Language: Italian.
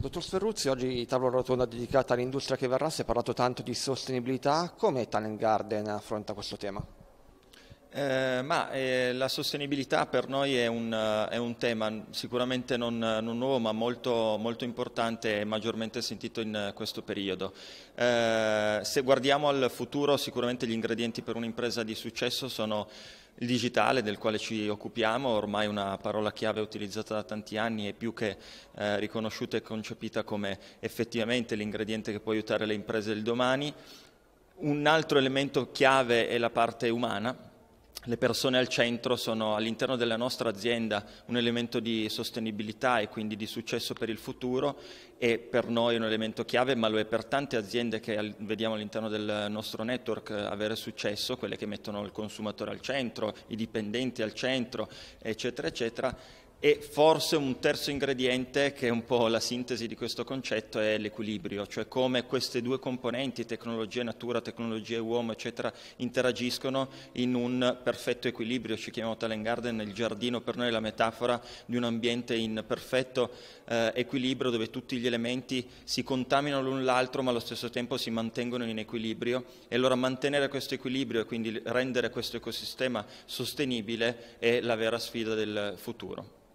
Dottor Sferruzzi, oggi tavola rotonda dedicata all'industria che verrà, si è parlato tanto di sostenibilità, come Talent Garden affronta questo tema? Eh, ma eh, la sostenibilità per noi è un, eh, è un tema sicuramente non, non nuovo ma molto, molto, importante e maggiormente sentito in eh, questo periodo. Eh, se guardiamo al futuro sicuramente gli ingredienti per un'impresa di successo sono il digitale del quale ci occupiamo, ormai una parola chiave utilizzata da tanti anni e più che eh, riconosciuta e concepita come effettivamente l'ingrediente che può aiutare le imprese del domani. Un altro elemento chiave è la parte umana, le persone al centro sono all'interno della nostra azienda un elemento di sostenibilità e quindi di successo per il futuro e per noi è un elemento chiave, ma lo è per tante aziende che vediamo all'interno del nostro network avere successo, quelle che mettono il consumatore al centro, i dipendenti al centro, eccetera, eccetera. E forse un terzo ingrediente, che è un po' la sintesi di questo concetto, è l'equilibrio, cioè come queste due componenti, tecnologia natura, tecnologia uomo, eccetera, interagiscono in un perfetto equilibrio. Ci chiamiamo Talent Garden, il giardino per noi è la metafora di un ambiente in perfetto eh, equilibrio dove tutti gli elementi si contaminano l'un l'altro ma allo stesso tempo si mantengono in equilibrio. E allora mantenere questo equilibrio e quindi rendere questo ecosistema sostenibile è la vera sfida del futuro.